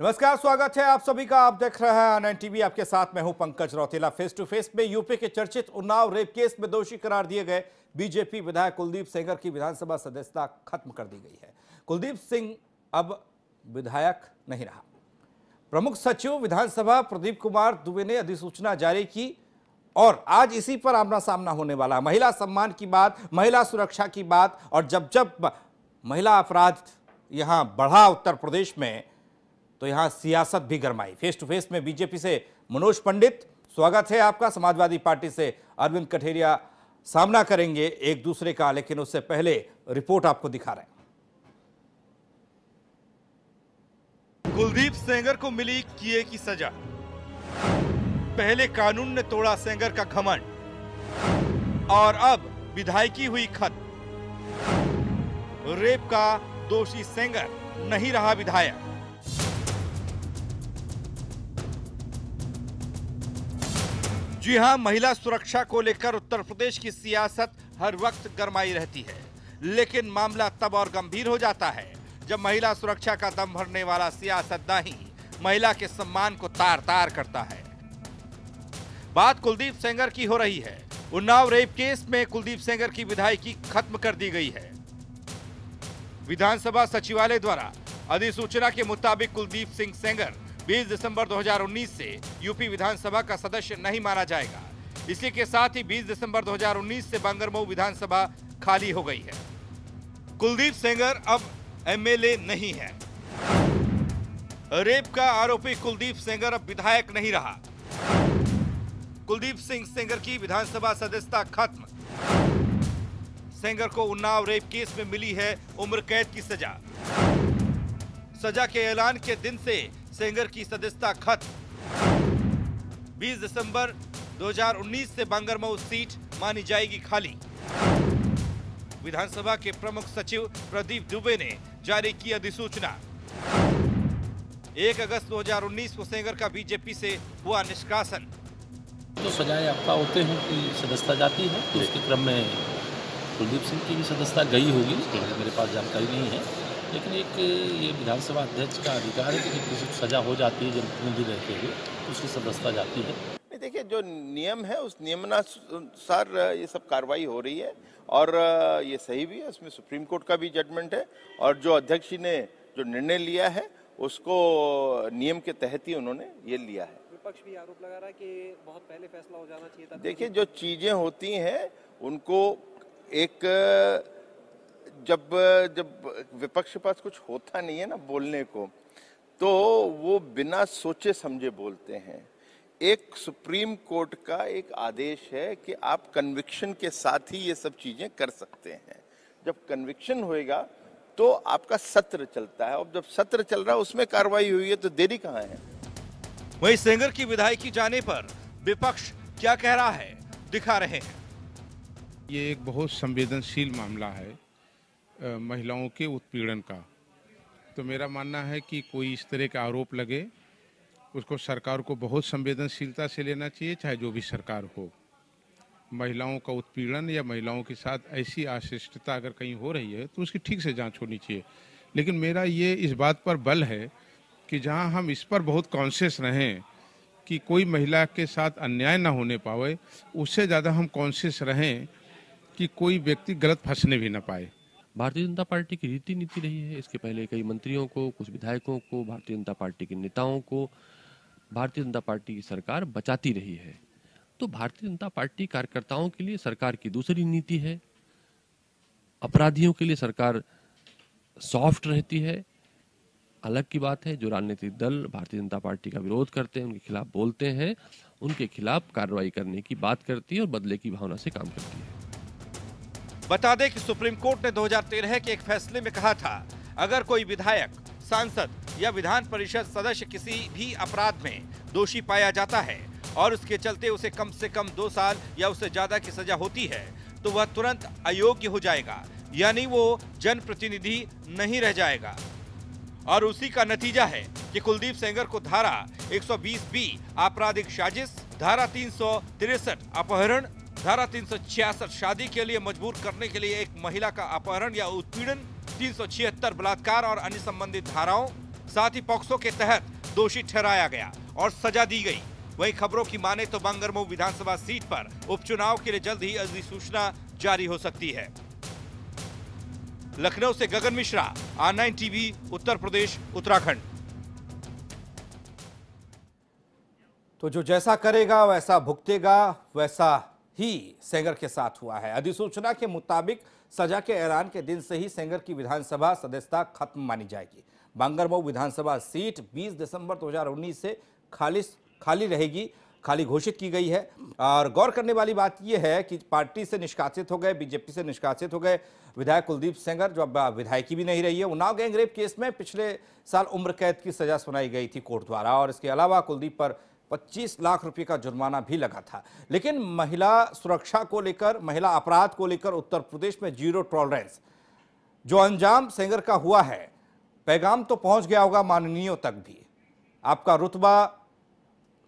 नमस्कार स्वागत है आप सभी का आप देख रहे हैं एन टीवी आपके साथ मैं हूं Pankaj Rautela face to face में यूपी के चर्चित उन्नाव रेप केस में दोषी करार दिए गए बीजेपी विधायक कुलदीप सेंगर की विधानसभा सदस्यता खत्म कर दी गई है कुलदीप सिंह अब विधायक नहीं रहा प्रमुख सचिव विधानसभा प्रदीप कुमार दुबे ने अधिसूचना जारी की और आज इसी पर आमना सामना होने वाला महिला सम्मान की बात महिला सुरक्षा की बात और जब जब महिला अपराध यहाँ बढ़ा उत्तर प्रदेश में तो यहाँ सियासत भी गरमाई फेस टू फेस में बीजेपी से मनोज पंडित स्वागत है आपका समाजवादी पार्टी से अरविंद कठेरिया सामना करेंगे एक दूसरे का लेकिन उससे पहले रिपोर्ट आपको दिखा रहे हैं कुलदीप सेंगर को मिली किए की सजा पहले कानून ने तोड़ा सेंगर का घमंड और अब विधायकी हुई खत रेप का दोषी सेंगर नहीं रहा विधायक जी हां महिला सुरक्षा को लेकर उत्तर प्रदेश की सियासत हर वक्त गरमाई रहती है लेकिन मामला तब और गंभीर हो जाता है जब महिला सुरक्षा का दम भरने वाला सियासतदाही महिला के सम्मान को तार तार करता है बात कुलदीप सेंगर की हो रही है उन्नाव रेप केस में कुलदीप सेंगर की विधायकी खत्म कर दी गई है विधानसभा सचिवालय द्वारा अधिसूचना के मुताबिक कुलदीप सिंह सेंगर 20 दिसंबर 2019 से यूपी विधानसभा का सदस्य नहीं माना जाएगा इसी के साथ ही 20 दिसंबर 2019 से बांगरमऊ विधानसभा खाली हो गई है कुलदीप सेंगर अब एमएलए नहीं है रेप का आरोपी कुलदीप सेंगर अब विधायक नहीं रहा कुलदीप सिंह सेंगर की विधानसभा सदस्यता खत्म सेंगर को उन्नाव रेप केस में मिली है उम्र कैद की सजा सजा के ऐलान के दिन से सेंगर की सदस्यता खत्म 20 दिसंबर 2019 से बांगरमऊ सीट मानी जाएगी खाली विधानसभा के प्रमुख सचिव प्रदीप दुबे ने जारी की अधिसूचना 1 अगस्त 2019 को सेंगर का बीजेपी से हुआ निष्कासन तो सजाए आपका होते हैं कि सदस्यता जाती है तो उसके क्रम में कुलदीप सिंह की भी सदस्यता गई होगी तो मेरे पास जानकारी नहीं है लेकिन एक ये विधानसभा अध्यक्ष का अधिकार है कि किसी सजा हो जाती है जनप्रतिनिधि रहते हुए उसकी सदस्यता जाती है देखिए जो नियम है उस नियमानुसार ये सब कार्रवाई हो रही है और ये सही भी है उसमें सुप्रीम कोर्ट का भी जजमेंट है और जो अध्यक्ष ने जो निर्णय लिया है उसको नियम के तहत ही उन्होंने ये लिया है विपक्ष भी आरोप लगा रहा है कि बहुत पहले फैसला हो जाना चाहिए था देखिए जो चीज़ें होती हैं उनको एक जब जब विपक्ष के पास कुछ होता नहीं है ना बोलने को तो वो बिना सोचे समझे बोलते हैं एक सुप्रीम कोर्ट का एक आदेश है कि आप कन्विक्शन के साथ ही ये सब चीज़ें कर सकते हैं जब कन्विक्शन होएगा तो आपका सत्र चलता है और जब सत्र चल रहा है उसमें कार्रवाई हुई है तो देरी कहाँ है वही सेंगर की विधायकी जाने पर विपक्ष क्या कह रहा है दिखा रहे हैं ये एक बहुत संवेदनशील मामला है महिलाओं के उत्पीड़न का तो मेरा मानना है कि कोई इस तरह के आरोप लगे उसको सरकार को बहुत संवेदनशीलता से लेना चाहिए चाहे जो भी सरकार हो महिलाओं का उत्पीड़न या महिलाओं के साथ ऐसी आशिष्टता अगर कहीं हो रही है तो उसकी ठीक से जांच होनी चाहिए लेकिन मेरा ये इस बात पर बल है कि जहां हम इस पर बहुत कॉन्शियस रहें कि कोई महिला के साथ अन्याय ना होने पावे उससे ज़्यादा हम कॉन्शियस रहें कि कोई व्यक्ति गलत फंसने भी ना पाए भारतीय जनता पार्टी की रीति नीति रही है इसके पहले कई मंत्रियों को कुछ विधायकों को भारतीय जनता पार्टी के नेताओं को भारतीय जनता पार्टी की सरकार बचाती रही है तो भारतीय जनता पार्टी कार्यकर्ताओं के लिए सरकार की दूसरी नीति है अपराधियों के लिए सरकार सॉफ्ट रहती है अलग की बात है जो राजनीतिक दल भारतीय जनता पार्टी का विरोध करते हैं उनके खिलाफ बोलते हैं उनके खिलाफ कार्रवाई करने की बात करती है और बदले की भावना से काम करती है बता दें कि सुप्रीम कोर्ट ने 2013 के एक फैसले में कहा था अगर कोई विधायक सांसद या विधान परिषद सदस्य किसी भी अपराध में दोषी पाया जाता है और उसके चलते उसे कम से कम दो साल या उससे ज्यादा की सजा होती है तो वह तुरंत अयोग्य हो जाएगा यानी वो जनप्रतिनिधि नहीं रह जाएगा और उसी का नतीजा है कि कुलदीप सेंगर को धारा 120 बी आपराधिक साजिश धारा तीन अपहरण धारा तीन शादी के लिए मजबूर करने के लिए एक महिला का अपहरण या उत्पीड़न तीन बलात्कार और अन्य संबंधित धाराओं साथ ही पॉक्सो के तहत दोषी ठहराया गया और सजा दी गई वहीं खबरों की माने तो बांगरमो विधानसभा सीट पर उपचुनाव के लिए जल्द ही अधिसूचना जारी हो सकती है लखनऊ से Gagan Mishra R nine TV Uttar Pradesh Uttarakhand तो जो जैसा करेगा वैसा भुगतेगा वैसा ही सेंगर के साथ हुआ है अधिसूचना के मुताबिक सजा के ऐलान के दिन से ही सेंगर की विधानसभा सदस्यता खत्म मानी जाएगी बांगरमऊ विधानसभा सीट 20 दिसंबर 2019 से खाली खाली रहेगी खाली घोषित की गई है और गौर करने वाली बात यह है कि पार्टी से निष्कासित हो गए बीजेपी से निष्कासित हो गए विधायक कुलदीप सेंगर जो अब विधायकी भी नहीं रही है उन्नाव गैंगरेप केस में पिछले साल उम्र कैद की सजा सुनाई गई थी कोर्ट द्वारा और इसके अलावा कुलदीप पर 25 लाख रुपए का जुर्माना भी लगा था लेकिन महिला सुरक्षा को लेकर महिला अपराध को लेकर उत्तर प्रदेश में जीरो टॉलरेंस जो अंजाम सेंगर का हुआ है पैगाम तो पहुंच गया होगा माननीयों तक भी आपका रुतबा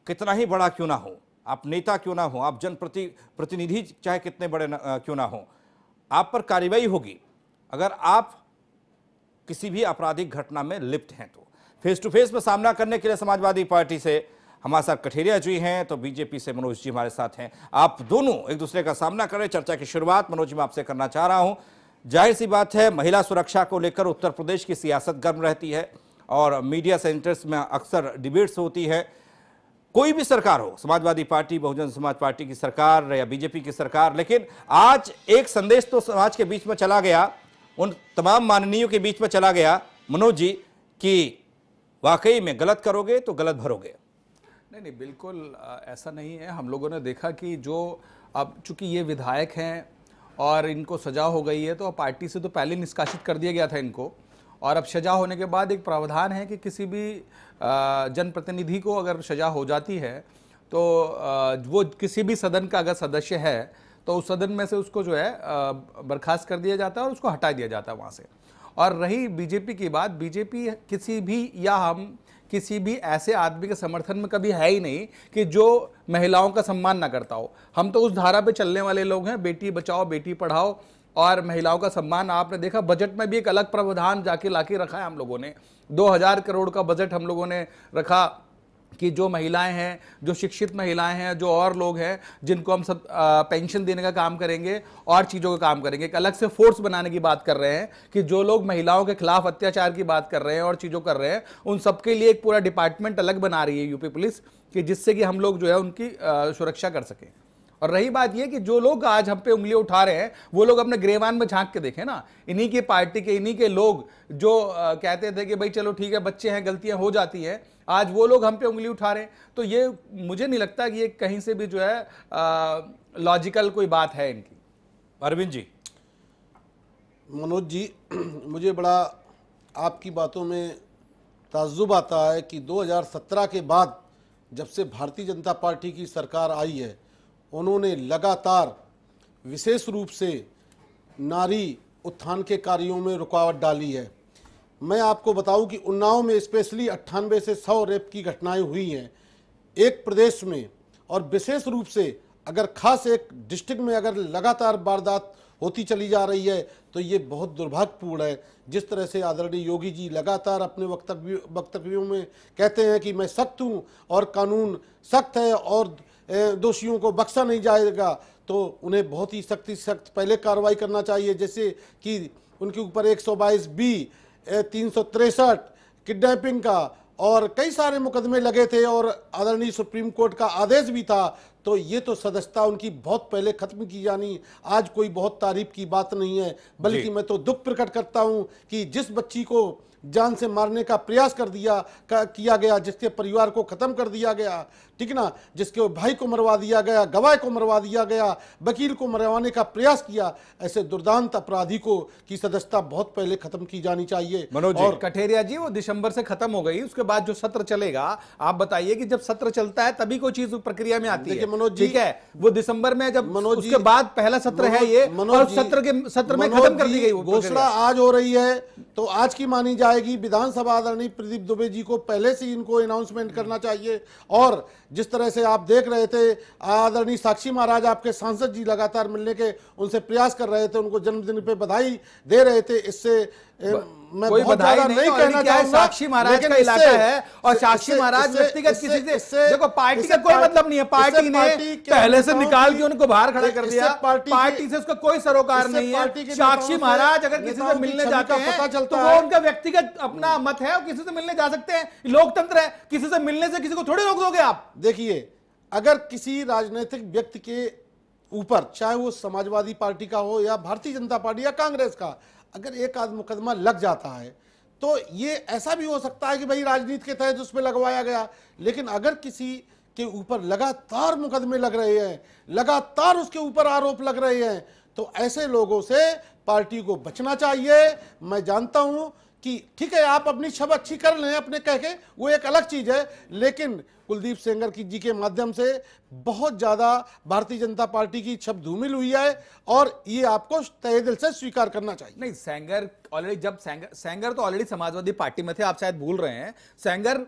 कितना ही बड़ा क्यों ना हो आप नेता क्यों ना हो आप जनप्रति प्रतिनिधि चाहे कितने बड़े क्यों ना हो आप पर कार्रवाई होगी अगर आप किसी भी आपराधिक घटना में लिप्त हैं तो फेस टू फेस में सामना करने के लिए समाजवादी पार्टी से हमारे साथ कठेरिया जी हैं तो बीजेपी से मनोज जी हमारे साथ हैं आप दोनों एक दूसरे का सामना कर रहे चर्चा की शुरुआत मनोज जी मैं आपसे करना चाह रहा हूँ जाहिर सी बात है महिला सुरक्षा को लेकर उत्तर प्रदेश की सियासत गर्म रहती है और मीडिया सेंटर्स में अक्सर डिबेट्स होती है कोई भी सरकार हो समाजवादी पार्टी बहुजन समाज पार्टी की सरकार या बीजेपी की सरकार लेकिन आज एक संदेश तो समाज के बीच में चला गया उन तमाम माननीयों के बीच में चला गया मनोज जी कि वाकई में गलत करोगे तो गलत भरोगे नहीं नहीं बिल्कुल ऐसा नहीं है हम लोगों ने देखा कि जो अब चूंकि ये विधायक हैं और इनको सजा हो गई है तो पार्टी से तो पहले निष्कासित कर दिया गया था इनको और अब सजा होने के बाद एक प्रावधान है कि किसी भी जनप्रतिनिधि को अगर सजा हो जाती है तो वो किसी भी सदन का अगर सदस्य है तो उस सदन में से उसको जो है बर्खास्त कर दिया जाता है और उसको हटा दिया जाता है वहाँ से और रही बीजेपी की बात बीजेपी किसी भी या हम किसी भी ऐसे आदमी के समर्थन में कभी है ही नहीं कि जो महिलाओं का सम्मान ना करता हो हम तो उस धारा पे चलने वाले लोग हैं बेटी बचाओ बेटी पढ़ाओ और महिलाओं का सम्मान आपने देखा बजट में भी एक अलग प्रावधान जाके लाके रखा है हम लोगों ने 2000 करोड़ का बजट हम लोगों ने रखा कि जो महिलाएं हैं जो शिक्षित महिलाएं हैं जो और लोग हैं जिनको हम सब पेंशन देने का काम करेंगे और चीज़ों का काम करेंगे एक अलग से फोर्स बनाने की बात कर रहे हैं कि जो लोग महिलाओं के खिलाफ अत्याचार की बात कर रहे हैं और चीज़ों कर रहे हैं उन सबके लिए एक पूरा डिपार्टमेंट अलग बना रही है यूपी पुलिस कि जिससे कि हम लोग जो है उनकी सुरक्षा कर सकें और रही बात यह कि जो लोग आज हम पे उंगली उठा रहे हैं वो लोग अपने ग्रेवान में झांक के देखें ना इन्हीं के पार्टी के इन्हीं के लोग जो आ, कहते थे कि भाई चलो ठीक है बच्चे हैं गलतियां हो जाती है आज वो लोग हम पे उंगली उठा रहे हैं तो ये मुझे नहीं लगता कि ये कहीं से भी जो है लॉजिकल कोई बात है इनकी अरविंद जी मनोज जी मुझे बड़ा आपकी बातों में ताजुब आता है कि 2017 के बाद जब से भारतीय जनता पार्टी की सरकार आई है उन्होंने लगातार विशेष रूप से नारी उत्थान के कार्यों में रुकावट डाली है मैं आपको बताऊं कि उन्नाव में स्पेशली अट्ठानबे से सौ रेप की घटनाएं हुई हैं एक प्रदेश में और विशेष रूप से अगर खास एक डिस्ट्रिक्ट में अगर लगातार वारदात होती चली जा रही है तो ये बहुत दुर्भाग्यपूर्ण है जिस तरह से आदरणीय योगी जी लगातार अपने वक्तव्य वक्तव्यों में कहते हैं कि मैं सख्त हूँ और कानून सख्त है और दोषियों को बख्शा नहीं जाएगा तो उन्हें बहुत ही सख्ती सख्त पहले कार्रवाई करना चाहिए जैसे कि उनके ऊपर एक सौ बाईस बी तीन सौ तिरसठ किडनैपिंग का और कई सारे मुकदमे लगे थे और आदरणीय सुप्रीम कोर्ट का आदेश भी था तो ये तो सदस्यता उनकी बहुत पहले खत्म की जानी आज कोई बहुत तारीफ की बात नहीं है बल्कि मैं तो दुख प्रकट करता हूँ कि जिस बच्ची को जान से मारने का प्रयास कर दिया किया गया जिसके परिवार को खत्म कर दिया गया ठीक ना जिसके भाई को मरवा दिया गया गवाह को मरवा दिया गया वकील को मरवाने का प्रयास किया ऐसे दुर्दांत अपराधी को की सदस्यता बहुत पहले खत्म की जानी चाहिए मनोज और कठेरिया जी वो दिसंबर से खत्म हो गई उसके बाद जो सत्र चलेगा आप बताइए कि जब सत्र चलता है तभी कोई चीज प्रक्रिया में आती है मनोज जी है वो दिसंबर में जब मनोज के बाद पहला सत्र है ये मनोज सत्र के सत्र में खत्म कर दी गई घोषणा आज हो रही है तो आज की मानी जाएगी विधानसभा आदरणीय प्रदीप दुबे जी को पहले से इनको अनाउंसमेंट करना चाहिए और जिस तरह से आप देख रहे थे आदरणीय साक्षी महाराज आपके सांसद जी लगातार मिलने के उनसे प्रयास कर रहे थे उनको जन्मदिन पर बधाई दे रहे थे इससे मैं कोई बधाई नहीं, नहीं कहना क्या साक्षी महाराज का इलाका है और साक्षी महाराज व्यक्तिगत किसी से देखो पार्टी का कोई मतलब नहीं है पार्टी ने पहले से निकाल के उनको बाहर खड़ा कर दिया पार्टी से उसका कोई सरोकार नहीं है साक्षी महाराज अगर किसी से मिलने जाते हैं तो वो उनका व्यक्तिगत अपना हम्म। मत है और किसी से मिलने जा सकते हैं लोकतंत्र है किसी से मिलने से किसी को थोड़ी रोक दोगे आप देखिए अगर किसी राजनीतिक व्यक्ति के ऊपर चाहे वो समाजवादी पार्टी का हो या भारतीय जनता पार्टी या कांग्रेस का अगर एक आध मुकदमा लग जाता है तो ये ऐसा भी हो सकता है कि भाई राजनीति के तहत उसमें लगवाया गया लेकिन अगर किसी के ऊपर लगातार मुकदमे लग रहे हैं लगातार उसके ऊपर आरोप लग रहे हैं तो ऐसे लोगों से पार्टी को बचना चाहिए मैं जानता हूं कि ठीक है आप अपनी छब अच्छी कर लें अपने कह के वो एक अलग चीज़ है लेकिन कुलदीप सेंगर की जी के माध्यम से बहुत ज़्यादा भारतीय जनता पार्टी की छप धूमिल हुई है और ये आपको तय दिल से स्वीकार करना चाहिए नहीं सेंगर ऑलरेडी जब सेंगर सेंगर तो ऑलरेडी समाजवादी पार्टी में थे आप शायद भूल रहे हैं सेंगर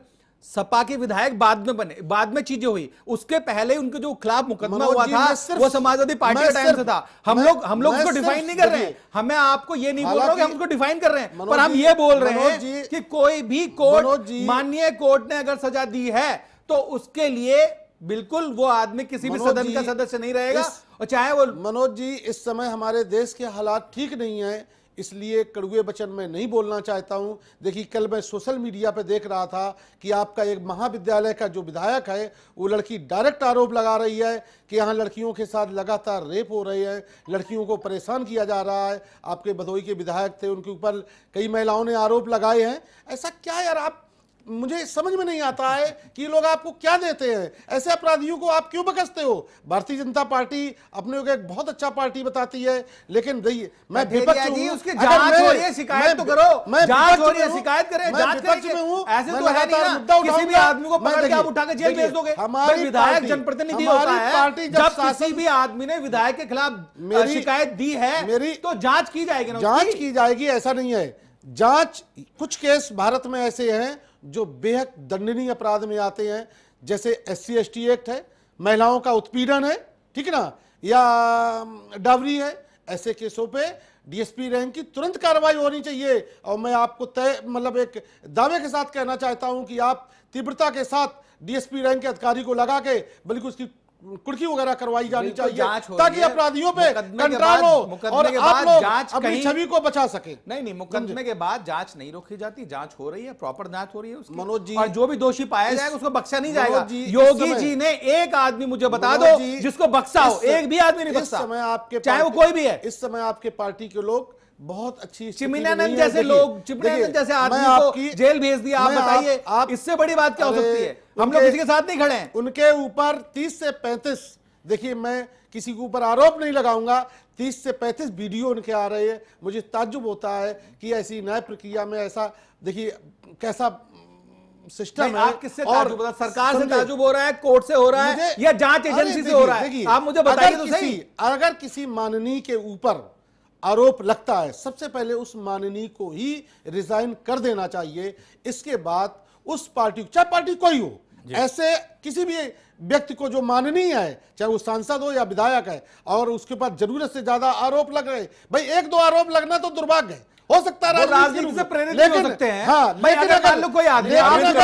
सपा के विधायक बाद में बने बाद में चीजें हुई उसके पहले उनके जो खिलाफ मुकदमा हुआ था वो समाजवादी पार्टी का टाइम से था हम लोग हम लोग उसको डिफाइन नहीं कर रहे हैं हमें आपको ये नहीं बोल रहा कि हम उसको डिफाइन कर रहे हैं पर हम ये बोल रहे हैं कि कोई भी कोर्ट माननीय कोर्ट ने अगर सजा दी है तो उसके लिए बिल्कुल वो आदमी किसी भी सदन का सदस्य नहीं रहेगा और चाहे वो मनोज जी इस समय हमारे देश के हालात ठीक नहीं है इसलिए कड़ुए वचन में नहीं बोलना चाहता हूं देखिए कल मैं सोशल मीडिया पर देख रहा था कि आपका एक महाविद्यालय का जो विधायक है वो लड़की डायरेक्ट आरोप लगा रही है कि यहाँ लड़कियों के साथ लगातार रेप हो रहे हैं लड़कियों को परेशान किया जा रहा है आपके भदोई के विधायक थे उनके ऊपर कई महिलाओं ने आरोप लगाए हैं ऐसा क्या यार आप मुझे समझ में नहीं आता है कि लोग आपको क्या देते हैं ऐसे अपराधियों को आप क्यों बकसते हो भारतीय जनता पार्टी अपने को एक बहुत अच्छा पार्टी बताती है लेकिन मैं विपक्ष हूं उसके जांच हो रही है शिकायत तो करो मैं जांच हो रही है शिकायत करें जांच विपक्ष ऐसे तो है नहीं मुद्दा किसी भी आदमी को पकड़ के आप उठा के जेल भेज दोगे तो हमारी विधायक जनप्रतिनिधि होता है पार्टी जब किसी भी आदमी ने विधायक के खिलाफ मेरी शिकायत दी है मेरी तो जांच की जाएगी जांच की जाएगी ऐसा नहीं है जांच कुछ केस भारत में ऐसे हैं जो बेहद दंडनीय अपराध में आते हैं जैसे एस सी एक्ट है महिलाओं का उत्पीड़न है ठीक है ना या डावरी है ऐसे केसों पे डीएसपी रैंक की तुरंत कार्रवाई होनी चाहिए और मैं आपको तय मतलब एक दावे के साथ कहना चाहता हूं कि आप तीव्रता के साथ डीएसपी रैंक के अधिकारी को लगा के बल्कि उसकी कुर्की वगैरह करवाई जानी चाहिए ताकि अपराधियों पे कंट्रोल हो और आप लोग अपनी छवि को बचा सके नहीं नहीं मुकदमे के बाद जांच नहीं रोकी जाती जांच हो रही है प्रॉपर जांच हो रही है मनोज जी और जो भी दोषी पाया जाएगा उसको बख्शा नहीं जाएगा योगी जी ने एक आदमी मुझे बता दो जिसको बख्शा हो एक भी आदमी नहीं बख्शा समय आपके चाहे वो कोई भी है इस समय आपके पार्टी के लोग बहुत अच्छी चिमिनानंद जैसे लोग चिमिनानंद जैसे आदमी को जेल भेज दिया आप बताइए आप इससे बड़ी बात क्या हो सकती है हम लोग किसी के साथ नहीं खड़े हैं उनके ऊपर तीस से पैंतीस देखिए मैं किसी के ऊपर आरोप नहीं लगाऊंगा तीस से पैंतीस वीडियो उनके आ रहे हैं मुझे ताजुब होता है कि ऐसी न्याय प्रक्रिया में ऐसा देखिए कैसा सिस्टम है किससे ताजुब सरकार से ताजुब हो रहा है कोर्ट से हो रहा है या जांच एजेंसी से हो रहा है आप मुझे बताइए तो सही अगर किसी माननीय के ऊपर आरोप लगता है सबसे पहले उस माननीय को ही रिजाइन कर देना चाहिए इसके बाद उस पार्टी चाहे पार्टी कोई हो ऐसे किसी भी व्यक्ति को जो माननी है चाहे वो सांसद हो या विधायक है और उसके पास जरूरत से ज्यादा आरोप लग रहे भाई एक दो आरोप लगना तो दुर्भाग्य है हो सकता है राजनीति से प्रेरित हो सकते हैं हाँ, लेकिन अगर कोई आदमी अरविंद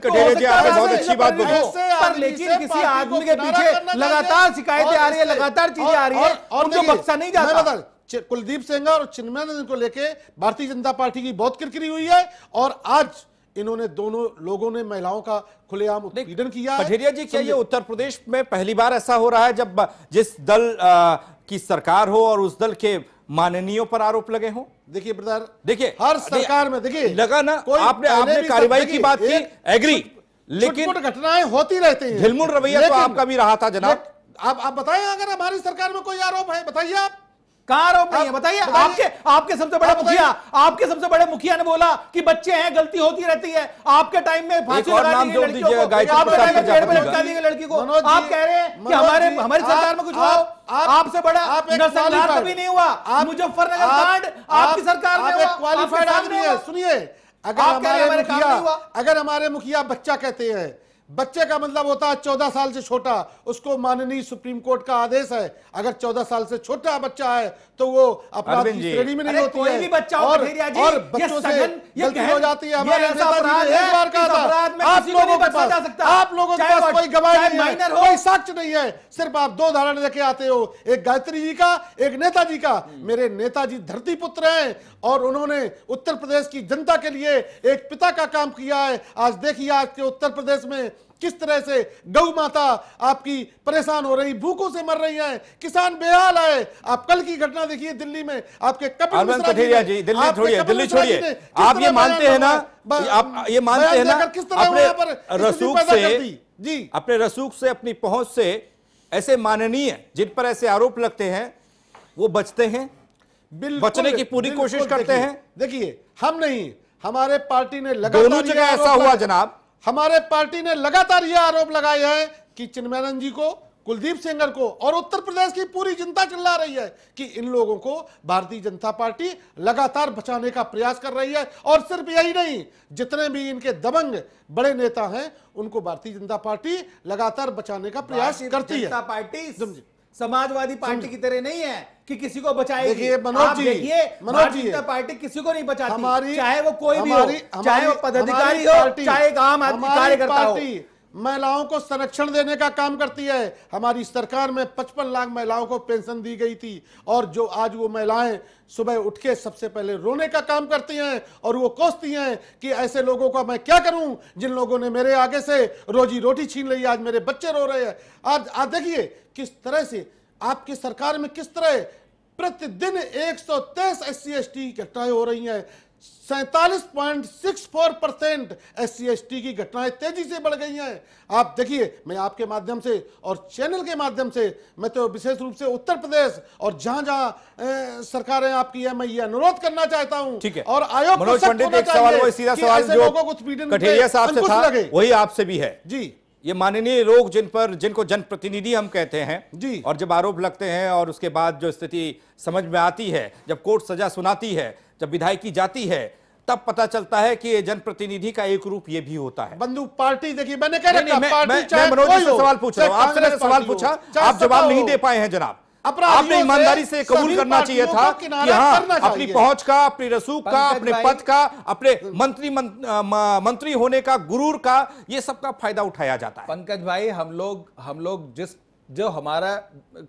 कटेरिया जी आपने बहुत अच्छी बात बोली पर लेकिन किसी आदमी के पीछे लगातार शिकायतें आ रही है लगातार चीजें आ रही है और जो बक्सा नहीं जाता कुलदीप सेंगा और चिन्मयानंद को लेके भारतीय जनता पार्टी की बहुत किरकिरी हुई है और आज इन्होंने दोनों लोगों ने महिलाओं का खुलेआम उत्पीड़न किया पठेरिया जी क्या ये उत्तर प्रदेश में पहली बार ऐसा हो रहा है जब जिस दल आ, की सरकार हो और उस दल के माननीयों पर आरोप लगे हो देखिए ब्रदर देखिए हर सरकार में देखिए लगा ना आपने आपने कार्रवाई की बात की एग्री लेकिन घटनाएं होती रहती है झिलमुल रवैया तो आपका भी रहा था जनाब आप आप बताएं अगर हमारी सरकार में कोई आरोप है बताइए आप आरोप नहीं है बताइए आपके आपके सबसे मुखिया आपके सबसे बड़े मुखिया ने बोला कि बच्चे हैं गलती होती रहती है आपके टाइम में फांसी लगा दी गई लड़की को आप कह रहे हैं कि हमारे हमारी सरकार में कुछ हुआ आपसे बड़ा आप नरसंहार नहीं हुआ मुजफ्फरनगर कांड आपकी सरकार आप में क्वालिफाइड आदमी है सुनिए अगर हमारे मुखिया अगर हमारे मुखिया बच्चा कहते हैं बच्चे का मतलब होता है चौदह साल से छोटा उसको माननीय सुप्रीम कोर्ट का आदेश है अगर चौदह साल से छोटा बच्चा है तो वो अपराध की श्रेणी में नहीं होती है भी बच्चा और, और बच्चों से गलती हो जाती है हमारे एक बार कहा था आप लोगों के पास आप लोगों के पास कोई गवाह नहीं है कोई साक्ष्य नहीं है सिर्फ आप दो धारण लेके आते हो एक गायत्री जी का एक नेताजी का मेरे नेताजी धरती पुत्र है और उन्होंने उत्तर प्रदेश की जनता के लिए एक पिता का काम किया है आज देखिए आज के उत्तर प्रदेश में किस तरह से गौ माता आपकी परेशान हो रही भूखों से मर रही है किसान बेहाल है आप कल की घटना देखिए दिल्ली में आपके कपिल मिश्रा जी दिल्ली छोड़िए दिल्ली छोड़िए आप ये मानते हैं ना आप ये मानते हैं ना किस तरह रसूख से जी अपने रसूख से अपनी पहुंच से ऐसे माननीय जिन पर ऐसे आरोप लगते हैं वो बचते हैं बचने की पूरी कोशिश करते हैं देखिए हम नहीं हमारे पार्टी ने लगातार ऐसा हुआ जनाब हमारे पार्टी ने लगातार यह आरोप लगाए हैं कि चिन्मयानंद जी को कुलदीप सेंगर को और उत्तर प्रदेश की पूरी जनता चिल्ला रही है कि इन लोगों को भारतीय जनता पार्टी लगातार बचाने का प्रयास कर रही है और सिर्फ यही नहीं जितने भी इनके दबंग बड़े नेता हैं उनको भारतीय जनता पार्टी लगातार बचाने का प्रयास करती है जनता पार्टी समाजवादी पार्टी की तरह नहीं है कि किसी को बचाएगी जी देखिए मनोज जनता पार्टी किसी को नहीं बचाती हमारी चाहे वो कोई भी हो चाहे वो पदाधिकारी हो चाहे आम आदमी कार्यकर्ता हो महिलाओं को संरक्षण देने का काम करती है हमारी सरकार में 55 लाख महिलाओं को पेंशन दी गई थी और जो आज वो महिलाएं सुबह उठ के सबसे पहले रोने का काम करती हैं और वो कोसती हैं कि ऐसे लोगों का मैं क्या करूं जिन लोगों ने मेरे आगे से रोजी रोटी छीन ली आज मेरे बच्चे रो रहे हैं आज आज देखिए किस तरह से आपकी सरकार में किस तरह प्रतिदिन एक एस सी एस टी की घटनाएं हो रही हैं सैतालीस point six four percent S C S T की घटनाएं तेजी से बढ़ गई हैं आप देखिए मैं आपके माध्यम से और चैनल के माध्यम से मैं तो विशेष रूप से उत्तर प्रदेश और जहां जहां सरकारें आपकी है मैं ये अनुरोध करना चाहता हूं ठीक है और आयोग को सवाल सीधा सवाल जो लोगों को वही आपसे भी है जी ये माननीय लोग जिन पर जिनको जनप्रतिनिधि हम कहते हैं जी और जब आरोप लगते हैं और उसके बाद जो स्थिति समझ में आती है जब कोर्ट सजा सुनाती है जब विधायकी जाती है तब पता चलता है कि जनप्रतिनिधि का एक रूप ये भी होता है बंधु पार्टी देखिए मैंने कह रहा मैं, मैं मनोज से सवाल पूछ रहा हूँ आपसे सवाल पूछा आप जवाब नहीं दे पाए हैं जनाब आपने ईमानदारी से कबूल करना चाहिए था कि हाँ अपनी पहुंच का अपनी रसूख का अपने पद का अपने मंत्री मंत्री होने का गुरूर का ये सबका फायदा उठाया जाता है पंकज भाई हम लोग हम लोग जिस जो हमारा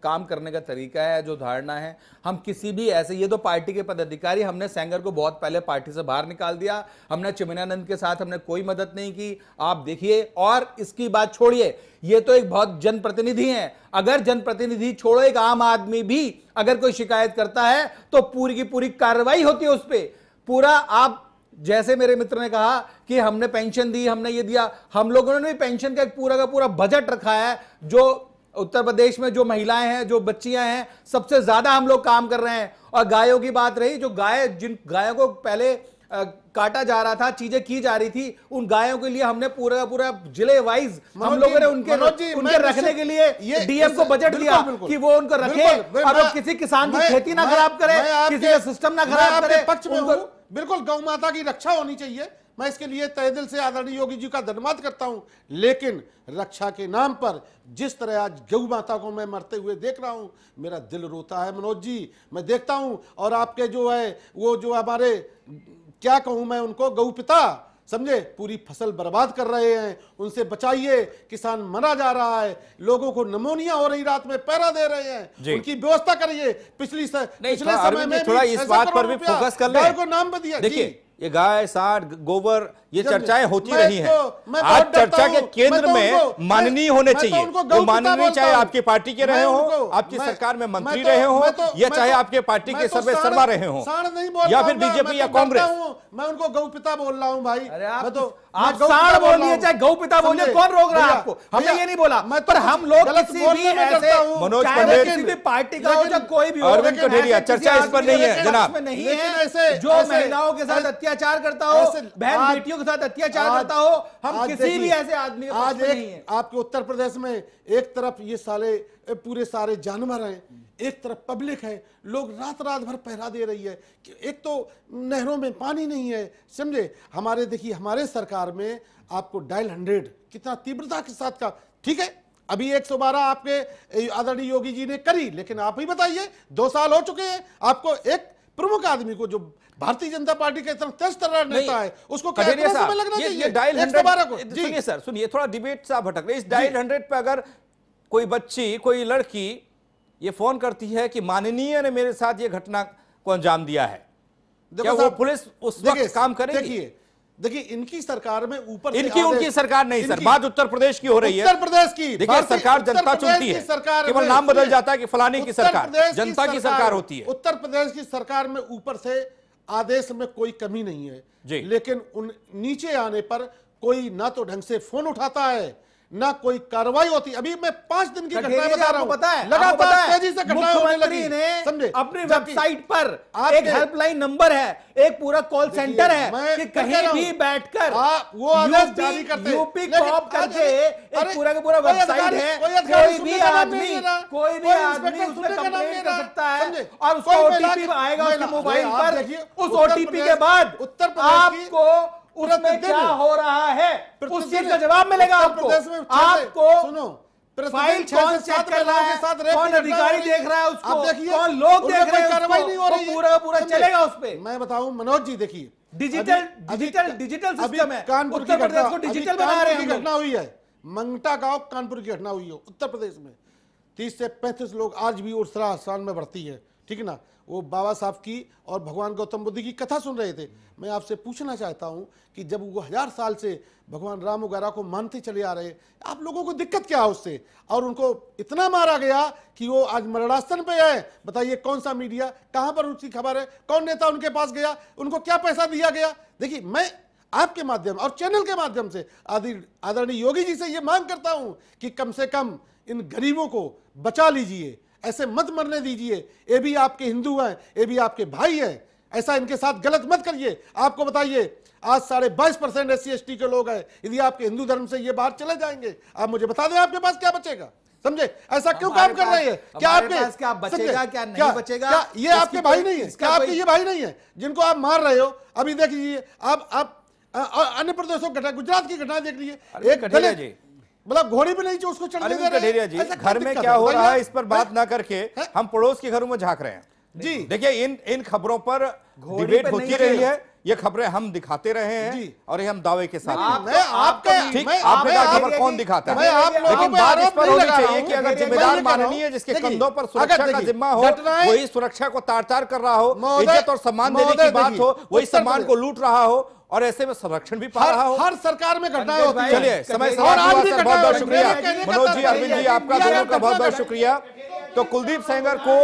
काम करने का तरीका है जो धारणा है हम किसी भी ऐसे ये तो पार्टी के पदाधिकारी हमने सेंगर को बहुत पहले पार्टी से बाहर निकाल दिया हमने चिमनानंद के साथ हमने कोई मदद नहीं की आप देखिए और इसकी बात छोड़िए ये तो एक बहुत जनप्रतिनिधि हैं अगर जनप्रतिनिधि छोड़ो एक आम आदमी भी अगर कोई शिकायत करता है तो पूरी की पूरी कार्रवाई होती है उस पर पूरा आप जैसे मेरे मित्र ने कहा कि हमने पेंशन दी हमने ये दिया हम लोगों ने भी पेंशन का एक पूरा का पूरा बजट रखा है जो उत्तर प्रदेश में जो महिलाएं हैं जो बच्चियां हैं सबसे ज्यादा हम लोग काम कर रहे हैं और गायों की बात रही जो गाय जिन गायों को पहले काटा जा रहा था चीजें की जा रही थी उन गायों के लिए हमने पूरा पूरा जिले वाइज हम लोगों ने उनके उनके रखने के लिए डीएम को बजट दिया कि वो उनको रखे और किसी किसान की खेती ना खराब करे किसी का सिस्टम ना खराब करे बिल्कुल गौ माता की रक्षा होनी चाहिए मैं इसके लिए तय दिल से आदरणीय योगी जी का धन्यवाद करता हूं लेकिन रक्षा के नाम पर जिस तरह आज गऊ माता को मैं मरते हुए देख रहा हूं मेरा दिल रोता है मनोज जी मैं देखता हूं और आपके जो है वो जो हमारे क्या कहूं मैं उनको गऊ पिता समझे पूरी फसल बर्बाद कर रहे हैं उनसे बचाइए किसान मरा जा रहा है लोगों को नमोनिया हो रही रात में पैरा दे रहे हैं उनकी व्यवस्था करिए पिछली पिछले समय में थोड़ा इस बात पर भी फोकस कर ले को नाम बदिया देखिए ये गाय साठ गोबर ये चर्चाएं होती तो- रही हैं आज चर्चा के तो केंद्र में माननीय होने तो चाहिए वो माननीय चाहे आपकी पार्टी के रहे हो आपकी सरकार में मंत्री रहे हो या चाहे आपके पार्टी के सर्वे सर्वा रहे हो या फिर बीजेपी या कांग्रेस मैं उनको गौ पिता बोल रहा हूँ भाई आप साढ़ बोलिए चाहे गौ पिता बोलिए कौन रोक रहा है आपको हमने ये नहीं बोला पर हम लोग किसी भी ऐसे मनोज भी पार्टी का हो या कोई भी अरविंद कठेरिया चर्चा इस पर नहीं है जनाब नहीं है जो महिलाओं के साथ अत्याचार करता हो बहन बेटियों के साथ अत्याचार करता हो हम किसी भी ऐसे आदमी आज एक आपके उत्तर प्रदेश में एक तरफ ये साले पूरे सारे जानवर हैं एक तरफ पब्लिक है लोग रात रात भर पहरा दे रही है कि एक तो नहरों में पानी नहीं है समझे हमारे देखिए हमारे सरकार में आपको डायल हंड्रेड कितना तीव्रता के साथ का ठीक है अभी 112 आपके आदरणीय योगी जी ने करी लेकिन आप ही बताइए दो साल हो चुके हैं आपको एक प्रमुख आदमी को जो भारतीय जनता पार्टी का इतना तेज तरह नेता है उसको सर सुनिए थोड़ा डिबेट सा भटक रहे इस डायल हंड्रेड पे अगर कोई बच्ची कोई लड़की ये फोन करती है कि माननीय ने मेरे साथ ये घटना को अंजाम दिया है क्या वो पुलिस उस वक्त काम करेगी देखिए इनकी सरकार में ऊपर इनकी उनकी सरकार नहीं सर बात उत्तर प्रदेश की हो रही है उत्तर प्रदेश की देखिए सरकार जनता चुनती है सरकार केवल नाम बदल जाता है कि फलाने की सरकार जनता की सरकार होती है उत्तर प्रदेश की सरकार में ऊपर से आदेश में कोई कमी नहीं है लेकिन उन नीचे आने पर कोई ना तो ढंग से फोन उठाता है ना कोई कार्रवाई होती अभी मैं पांच दिन की तो घटना बता रहा हूँ पता है लगातार तेजी से मुख्यमंत्री ने समझे अपनी वेबसाइट पर एक हेल्पलाइन नंबर है एक पूरा कॉल सेंटर है कि कहीं भी बैठकर वो आदेश जारी करते यूपी कॉप करके एक पूरा का पूरा वेबसाइट है कोई भी आदमी कोई भी आदमी उसमें कंप्लेंट कर सकता है और उसका ओटीपी आएगा उसके मोबाइल पर उस ओटीपी के बाद आपको उसमें क्या हो रहा है उस चीज का जवाब मिलेगा आपको आपको सुनो फाइल कौन चेक कर रहा है साथ कौन अधिकारी देख रहा है उसको देखिए कौन लोग देख रहे हैं कार्रवाई नहीं हो रही पूरा पूरा चलेगा उस पर मैं बताऊं मनोज जी देखिए डिजिटल डिजिटल डिजिटल सिस्टम है कानपुर की घटना को डिजिटल बना रहे हैं घटना हुई है मंगटा गांव कानपुर की घटना हुई है उत्तर प्रदेश में तीस से पैंतीस लोग आज भी उर्सरा स्थान में बढ़ती है ठीक है ना वो बाबा साहब की और भगवान गौतम बुद्ध की कथा सुन रहे थे मैं आपसे पूछना चाहता हूँ कि जब वो हजार साल से भगवान राम वगैरह को मानते चले आ रहे आप लोगों को दिक्कत क्या है उससे और उनको इतना मारा गया कि वो आज मरणास्थन पे आए बताइए कौन सा मीडिया कहाँ पर उसकी खबर है कौन नेता उनके पास गया उनको क्या पैसा दिया गया देखिए मैं आपके माध्यम और चैनल के माध्यम से आदि आदरणीय योगी जी से ये मांग करता हूँ कि कम से कम इन गरीबों को बचा लीजिए ऐसे मत मरने दीजिए ये भी आपके हिंदू हैं ये भी आपके भाई हैं ऐसा इनके साथ गलत मत करिए आपको बताइए आज साढ़े बाईस परसेंट एस सी के लोग हैं यदि आपके हिंदू धर्म से ये बाहर चले जाएंगे आप मुझे बता दें आपके पास क्या बचेगा समझे ऐसा क्यों काम कर रहे हैं क्या आपके क्या बचेगा क्या नहीं क्या, बचेगा क्या ये आपके भाई नहीं है क्या आपके ये भाई नहीं है जिनको आप मार रहे हो अभी देख लीजिए आप आप अन्य प्रदेशों की घटना गुजरात की घटना देख लीजिए एक दलित मतलब घोड़े पे नहीं जो उसको चढ़ने दे रहे हैं जी घर में क्या हो रहा है इस पर बात ना करके हम पड़ोस के घरों में झांक रहे हैं जी देखिए इन इन खबरों पर डिबेट होती रही है ये खबरें हम दिखाते रहे हैं और ये हम दावे के साथ ठीक आपने का खबर कौन दिखाता है लेकिन बात इस पर होनी चाहिए कि अगर जिम्मेदार माननीय जिसके कंधों पर सुरक्षा का जिम्मा हो वही सुरक्षा को तार तार कर रहा हो इज्जत और सम्मान देने की बात हो वही सम्मान को लूट रहा हो और ऐसे में संरक्षण भी पा रहा हो हर सरकार में घटनाएं होती चलिए समय और बहुत बहुत शुक्रिया मनोज जी तो अरविंद जी आपका दोनों का बहुत तो बहुत शुक्रिया तो कुलदीप सेंगर को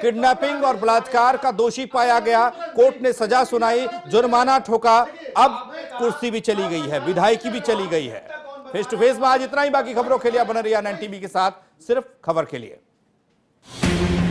किडनैपिंग और बलात्कार का दोषी पाया गया कोर्ट ने सजा सुनाई जुर्माना ठोका अब कुर्सी भी चली गई है विधायकी भी चली गई है फेस टू फेस में आज इतना ही बाकी खबरों के लिए बना रही नाइन टीवी के साथ सिर्फ खबर के लिए